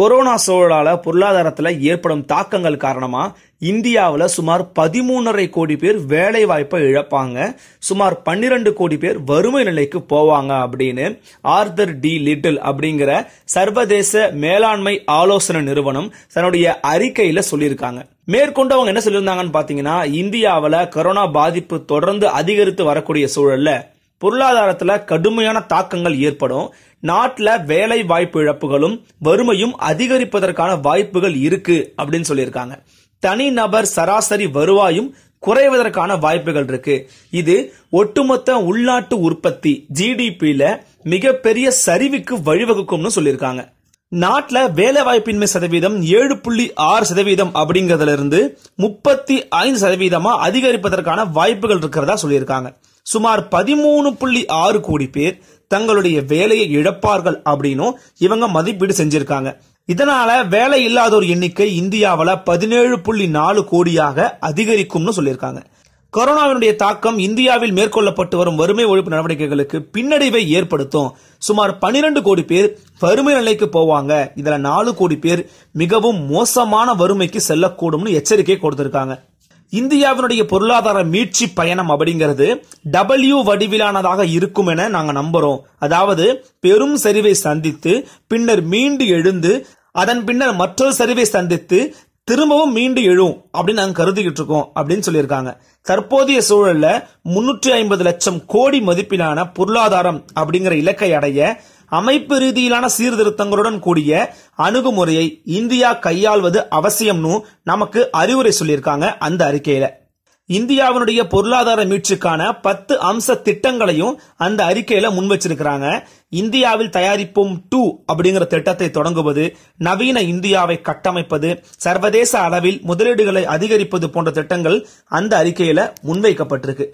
corona சூழலால் பொருளாதாரத்தில் ஏற்படும் தாக்கங்கள் காரணமாக இந்தியாவில் சுமார் பதிமூணரை கோடி பேர் வேலை வாய்ப்பை இழப்பாங்க சுமார் பன்னிரண்டு கோடி பேர் வறுமை நிலைக்கு போவாங்க அப்படின்னு ஆர்தர் டி லிட்டில் அப்படிங்கிற சர்வதேச மேலாண்மை ஆலோசனை நிறுவனம் தன்னுடைய அறிக்கையில் சொல்லியிருக்காங்க மேற்கொண்டு அவங்க என்ன சொல்லியிருந்தாங்கன்னு பார்த்தீங்கன்னா இந்தியாவில் கொரோனா பாதிப்பு தொடர்ந்து அதிகரித்து வரக்கூடிய சூழல்ல பொருளாதாரத்துல கடுமையான தாக்கங்கள் ஏற்படும் நாட்டில் வேலை வாய்ப்பு இழப்புகளும் வறுமையும் அதிகரிப்பதற்கான வாய்ப்புகள் இருக்கு அப்படின்னு சொல்லியிருக்காங்க தனிநபர் சராசரி வருவாயும் குறைவதற்கான வாய்ப்புகள் இருக்கு இது ஒட்டுமொத்த உள்நாட்டு உற்பத்தி ஜிடிபியில மிகப்பெரிய சரிவுக்கு வழிவகுக்கும்னு சொல்லியிருக்காங்க நாட்டில் வேலை வாய்ப்பின்மை சதவீதம் ஏழு புள்ளி ஆறு சதவீதம் அப்படிங்கறதுல இருந்து முப்பத்தி ஐந்து சதவீதமா அதிகரிப்பதற்கான வாய்ப்புகள் இருக்கிறதா சொல்லியிருக்காங்க சுமார் பதிமூணு புள்ளி ஆறு கோடி பேர் தங்களுடைய வேலையை இழப்பார்கள் அப்படின்னும் இவங்க மதிப்பீடு செஞ்சிருக்காங்க இதனால வேலை இல்லாதோர் எண்ணிக்கை இந்தியாவில் பதினேழு புள்ளி நாலு கோடியாக அதிகரிக்கும்னு சொல்லியிருக்காங்க கொரோனாவினுடைய தாக்கம் இந்தியாவில் மேற்கொள்ளப்பட்டு வரும் வறுமை ஒழிப்பு நடவடிக்கைகளுக்கு பின்னடைவை ஏற்படுத்தும் சுமார் பனிரெண்டு கோடி பேர் வறுமை நிலைக்கு போவாங்க இதுல நாலு கோடி பேர் மிகவும் மோசமான வறுமைக்கு செல்லக்கூடும்னு எச்சரிக்கை கொடுத்திருக்காங்க இந்தியாவினுடைய பொருளாதார மீட்சி பயணம் அப்படிங்கிறது டபிள்யூ வடிவிலானதாக இருக்கும் என நாங்கள் நம்புறோம் அதாவது பெரும் சரிவை சந்தித்து பின்னர் மீண்டு எழுந்து அதன் பின்னர் மற்றொரு சரிவை சந்தித்து திரும்பவும் மீண்டு எழும் அப்படின்னு நாங்கள் கருதிக்கிட்டு இருக்கோம் அப்படின்னு சொல்லியிருக்காங்க தற்போதைய சூழல்ல முன்னூற்றி ஐம்பது லட்சம் கோடி மதிப்பிலான பொருளாதாரம் அப்படிங்கிற இலக்கை அடைய அமைப்பு ரீதியிலான சீர்திருத்தங்களுடன் கூடிய அணுகுமுறையை இந்தியா கையாள்வது அவசியம்னு நமக்கு அறிவுரை சொல்லியிருக்காங்க அந்த அறிக்கையில இந்தியாவினுடைய பொருளாதார மீட்சிக்கான பத்து அம்ச திட்டங்களையும் அந்த அறிக்கையில முன் வச்சிருக்கிறாங்க இந்தியாவில் தயாரிப்போம் டூ அப்படிங்கிற திட்டத்தை தொடங்குவது நவீன இந்தியாவை கட்டமைப்பது சர்வதேச அளவில் முதலீடுகளை அதிகரிப்பது போன்ற திட்டங்கள் அந்த அறிக்கையில முன்வைக்கப்பட்டிருக்கு